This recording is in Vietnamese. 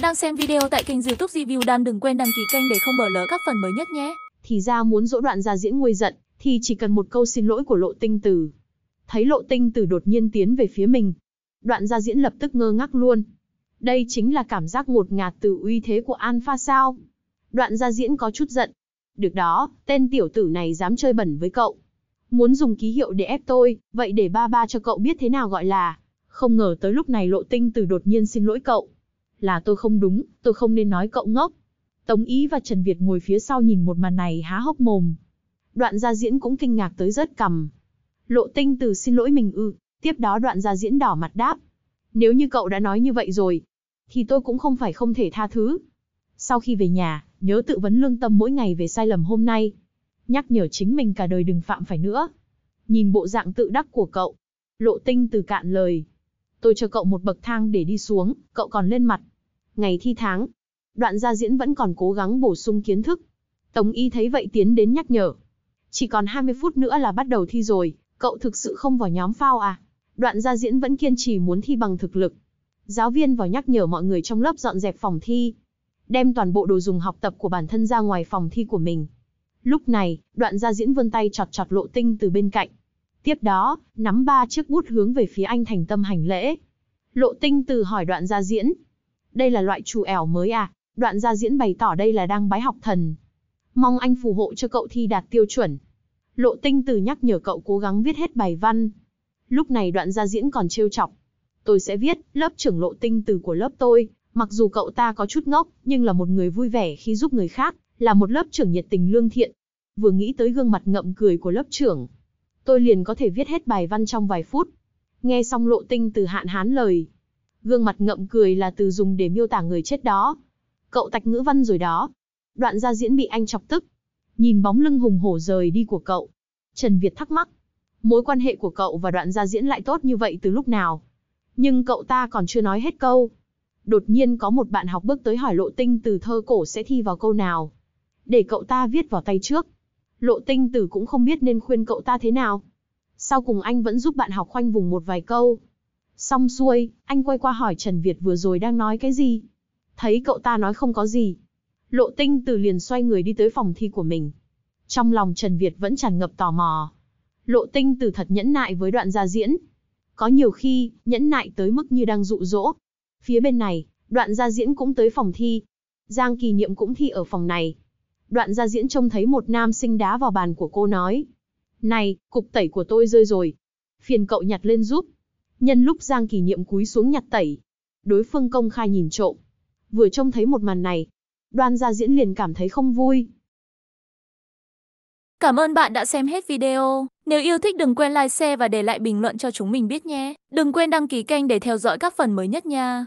bạn đang xem video tại kênh youtube Review Đan đừng quên đăng ký kênh để không bỏ lỡ các phần mới nhất nhé. Thì ra muốn dỗ đoạn ra diễn nguôi giận, thì chỉ cần một câu xin lỗi của lộ tinh tử. Thấy lộ tinh tử đột nhiên tiến về phía mình. Đoạn ra diễn lập tức ngơ ngác luôn. Đây chính là cảm giác ngột ngạt từ uy thế của Alpha sao. Đoạn ra diễn có chút giận. Được đó, tên tiểu tử này dám chơi bẩn với cậu. Muốn dùng ký hiệu để ép tôi, vậy để ba ba cho cậu biết thế nào gọi là. Không ngờ tới lúc này lộ tinh tử đột nhiên xin lỗi cậu là tôi không đúng, tôi không nên nói cậu ngốc. Tống Ý và Trần Việt ngồi phía sau nhìn một màn này há hốc mồm. Đoạn gia diễn cũng kinh ngạc tới rớt cầm. Lộ tinh từ xin lỗi mình ư, tiếp đó đoạn gia diễn đỏ mặt đáp. Nếu như cậu đã nói như vậy rồi, thì tôi cũng không phải không thể tha thứ. Sau khi về nhà, nhớ tự vấn lương tâm mỗi ngày về sai lầm hôm nay. Nhắc nhở chính mình cả đời đừng phạm phải nữa. Nhìn bộ dạng tự đắc của cậu. Lộ tinh từ cạn lời. Tôi cho cậu một bậc thang để đi xuống, cậu còn lên mặt ngày thi tháng. Đoạn gia diễn vẫn còn cố gắng bổ sung kiến thức. Tống y thấy vậy tiến đến nhắc nhở. Chỉ còn 20 phút nữa là bắt đầu thi rồi, cậu thực sự không vào nhóm phao à? Đoạn gia diễn vẫn kiên trì muốn thi bằng thực lực. Giáo viên vào nhắc nhở mọi người trong lớp dọn dẹp phòng thi. Đem toàn bộ đồ dùng học tập của bản thân ra ngoài phòng thi của mình. Lúc này, đoạn gia diễn vươn tay chọt chọt lộ tinh từ bên cạnh. Tiếp đó, nắm ba chiếc bút hướng về phía anh thành tâm hành lễ. Lộ tinh từ hỏi đoạn gia diễn, đây là loại chủ ẻo mới à, đoạn gia diễn bày tỏ đây là đang bái học thần. Mong anh phù hộ cho cậu thi đạt tiêu chuẩn. Lộ tinh từ nhắc nhở cậu cố gắng viết hết bài văn. Lúc này đoạn gia diễn còn trêu chọc. Tôi sẽ viết, lớp trưởng lộ tinh từ của lớp tôi, mặc dù cậu ta có chút ngốc, nhưng là một người vui vẻ khi giúp người khác, là một lớp trưởng nhiệt tình lương thiện. Vừa nghĩ tới gương mặt ngậm cười của lớp trưởng, tôi liền có thể viết hết bài văn trong vài phút. Nghe xong lộ tinh từ hạn hán lời, Gương mặt ngậm cười là từ dùng để miêu tả người chết đó. Cậu tạch ngữ văn rồi đó. Đoạn gia diễn bị anh chọc tức. Nhìn bóng lưng hùng hổ rời đi của cậu. Trần Việt thắc mắc. Mối quan hệ của cậu và đoạn gia diễn lại tốt như vậy từ lúc nào? Nhưng cậu ta còn chưa nói hết câu. Đột nhiên có một bạn học bước tới hỏi lộ tinh từ thơ cổ sẽ thi vào câu nào. Để cậu ta viết vào tay trước. Lộ tinh từ cũng không biết nên khuyên cậu ta thế nào. Sau cùng anh vẫn giúp bạn học khoanh vùng một vài câu, Xong xuôi, anh quay qua hỏi Trần Việt vừa rồi đang nói cái gì. Thấy cậu ta nói không có gì. Lộ tinh từ liền xoay người đi tới phòng thi của mình. Trong lòng Trần Việt vẫn tràn ngập tò mò. Lộ tinh từ thật nhẫn nại với đoạn gia diễn. Có nhiều khi, nhẫn nại tới mức như đang dụ dỗ. Phía bên này, đoạn gia diễn cũng tới phòng thi. Giang kỳ niệm cũng thi ở phòng này. Đoạn gia diễn trông thấy một nam sinh đá vào bàn của cô nói. Này, cục tẩy của tôi rơi rồi. Phiền cậu nhặt lên giúp. Nhân lúc Giang kỷ niệm cúi xuống nhặt tẩy, đối phương công khai nhìn trộm. Vừa trông thấy một màn này, Đoan Gia Diễn liền cảm thấy không vui. Cảm ơn bạn đã xem hết video. Nếu yêu thích đừng quên like, share và để lại bình luận cho chúng mình biết nhé. Đừng quên đăng ký kênh để theo dõi các phần mới nhất nha.